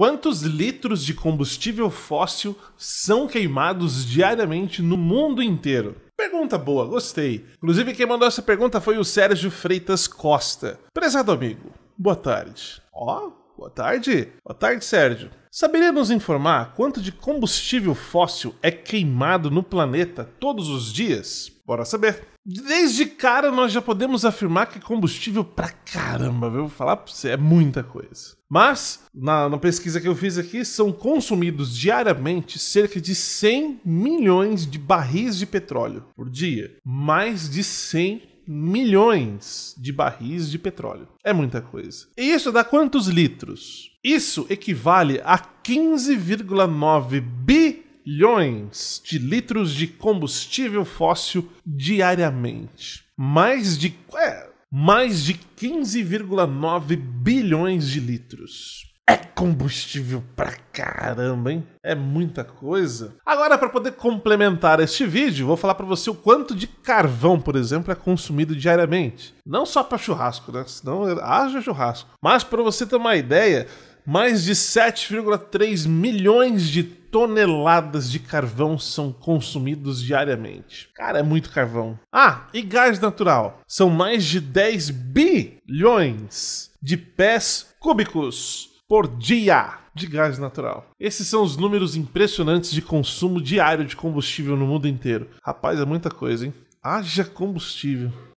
Quantos litros de combustível fóssil são queimados diariamente no mundo inteiro? Pergunta boa, gostei. Inclusive, quem mandou essa pergunta foi o Sérgio Freitas Costa. Prezado amigo, boa tarde. Ó, oh, Boa tarde. Boa tarde, Sérgio. Saberia nos informar quanto de combustível fóssil é queimado no planeta todos os dias? Bora saber. Desde cara, nós já podemos afirmar que combustível pra caramba, viu? Vou falar pra você, é muita coisa. Mas, na, na, pesquisa que eu fiz aqui, são consumidos diariamente cerca de 100 milhões de barris de petróleo por dia. Mais de 100 milhões de barris de petróleo. É muita coisa. E isso dá quantos litros? Isso equivale a 15,9 bilhões de litros de combustível fóssil diariamente. Mais de. É, mais de 15,9 bilhões de litros. É combustível pra caramba, hein? É muita coisa. Agora, para poder complementar este vídeo, vou falar para você o quanto de carvão, por exemplo, é consumido diariamente. Não só para churrasco, né? Senão haja churrasco. Mas para você ter uma ideia, mais de 7,3 milhões de toneladas de carvão são consumidos diariamente. Cara, é muito carvão. Ah, e gás natural. São mais de 10 bilhões de pés cúbicos por dia de gás natural. Esses são os números impressionantes de consumo diário de combustível no mundo inteiro. Rapaz, é muita coisa, hein? Haja combustível.